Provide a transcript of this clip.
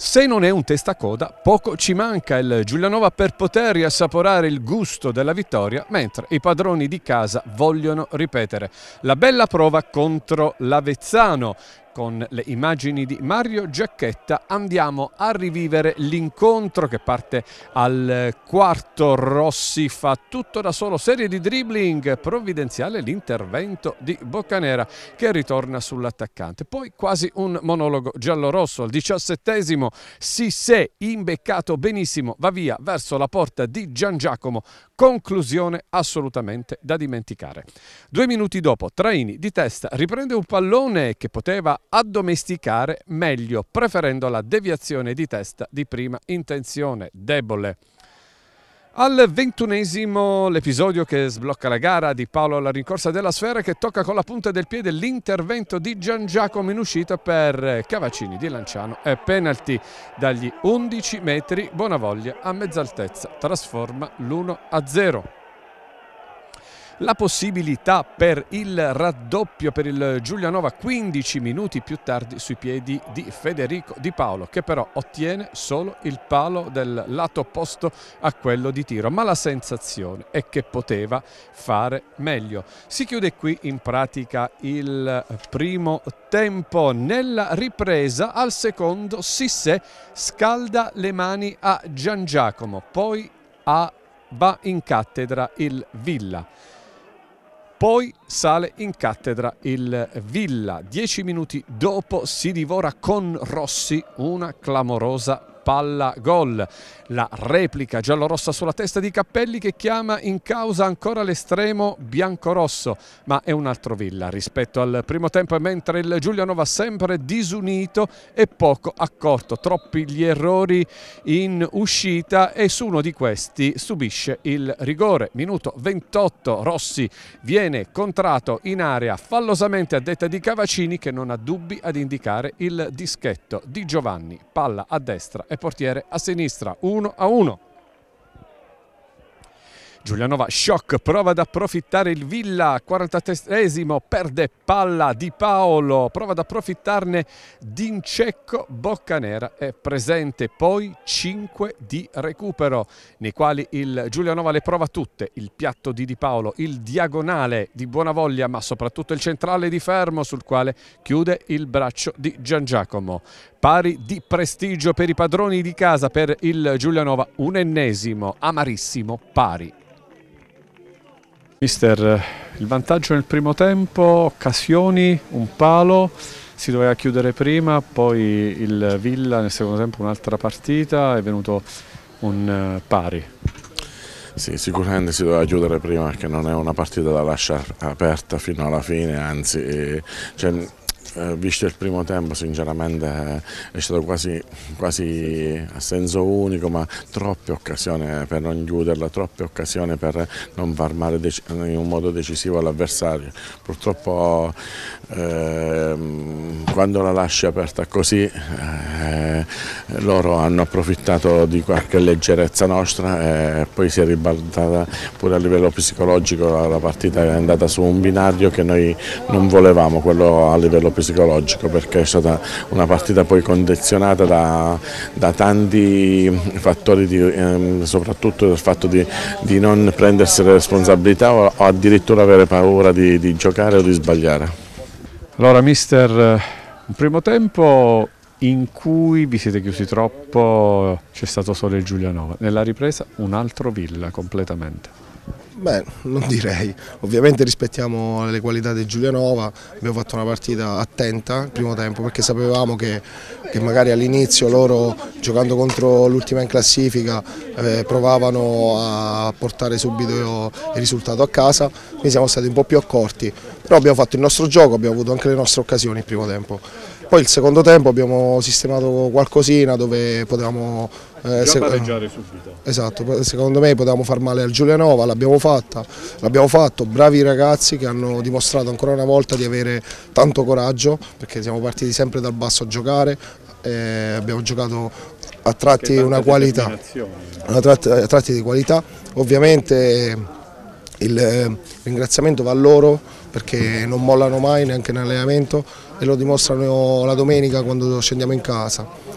Se non è un testacoda, poco ci manca il Giulianova per poter riassaporare il gusto della vittoria, mentre i padroni di casa vogliono ripetere la bella prova contro l'Avezzano, con le immagini di Mario Giacchetta andiamo a rivivere l'incontro che parte al quarto Rossi fa tutto da solo serie di dribbling provvidenziale l'intervento di Boccanera che ritorna sull'attaccante poi quasi un monologo giallo-rosso al diciassettesimo si Sissè imbeccato benissimo va via verso la porta di Gian Giacomo conclusione assolutamente da dimenticare due minuti dopo Traini di testa riprende un pallone che poteva addomesticare meglio, preferendo la deviazione di testa di prima intenzione debole. Al ventunesimo l'episodio che sblocca la gara di Paolo alla rincorsa della sfera che tocca con la punta del piede l'intervento di Gian Giacomo in uscita per Cavaccini di Lanciano e penalty dagli 11 metri Buonavoglia a mezz'altezza trasforma l'1 a 0 la possibilità per il raddoppio per il Giulianova 15 minuti più tardi sui piedi di Federico Di Paolo che però ottiene solo il palo del lato opposto a quello di tiro ma la sensazione è che poteva fare meglio. Si chiude qui in pratica il primo tempo nella ripresa al secondo Sisse scalda le mani a Gian Giacomo poi a va in cattedra il Villa. Poi sale in cattedra il Villa. Dieci minuti dopo si divora con Rossi una clamorosa palla gol. La replica giallorossa sulla testa di Cappelli che chiama in causa ancora l'estremo biancorosso, ma è un altro Villa rispetto al primo tempo mentre il Giuliano va sempre disunito e poco accorto, troppi gli errori in uscita e su uno di questi subisce il rigore. Minuto 28, Rossi viene contrato in area fallosamente a detta di Cavacini che non ha dubbi ad indicare il dischetto di Giovanni, palla a destra e portiere a sinistra, 1 a 1. Giulianova shock, prova ad approfittare il Villa, 43esimo, perde palla di Paolo, prova ad approfittarne D'Incecco, Boccanera è presente, poi 5 di recupero, nei quali il Giulianova le prova tutte, il piatto di Di Paolo, il diagonale di Buonavoglia, ma soprattutto il centrale di Fermo sul quale chiude il braccio di Gian Giacomo. Pari di prestigio per i padroni di casa per il Giulianova, un ennesimo, amarissimo pari. Mister, il vantaggio nel primo tempo, occasioni, un palo, si doveva chiudere prima, poi il Villa nel secondo tempo un'altra partita, è venuto un eh, pari. Sì, sicuramente si doveva chiudere prima perché non è una partita da lasciare aperta fino alla fine, anzi eh, cioè, eh, visto il primo tempo sinceramente eh, è stato quasi, quasi, a senso unico ma troppe occasioni per non chiuderla, troppe occasioni per non far male in un modo decisivo all'avversario. Purtroppo eh, quando la lasci aperta così eh, eh, loro hanno approfittato di qualche leggerezza nostra e eh, poi si è ribaltata pure a livello psicologico la, partita è andata su un binario che noi non volevamo, quello a livello psicologico perché è stata una partita poi condizionata da, da tanti fattori, di, ehm, soprattutto dal fatto di, di, non prendersi le responsabilità o, o addirittura avere paura di, di giocare o di sbagliare. Allora mister, eh, un primo tempo in cui vi siete chiusi troppo, c'è stato solo il Giulianova. Nella ripresa un altro Villa completamente. Beh, non direi. Ovviamente rispettiamo le qualità di Giulianova, abbiamo fatto una partita attenta il primo tempo perché sapevamo che, che magari all'inizio loro giocando contro l'ultima in classifica eh, provavano a portare subito il risultato a casa, quindi siamo stati un po' più accorti, però abbiamo fatto il nostro gioco, abbiamo avuto anche le nostre occasioni il primo tempo. Poi il secondo tempo abbiamo sistemato qualcosina dove potevamo eh, pareggiare subito. Esatto, secondo me potevamo far male al Giulianova, l'abbiamo fatta, l'abbiamo fatto, bravi ragazzi che hanno dimostrato ancora una volta di avere tanto coraggio perché siamo partiti sempre dal basso a giocare, eh, abbiamo giocato a tratti una qualità, a tratti, a tratti di qualità, ovviamente eh, il eh, ringraziamento va a loro perché non mollano mai neanche in allenamento e lo dimostrano la domenica quando scendiamo in casa.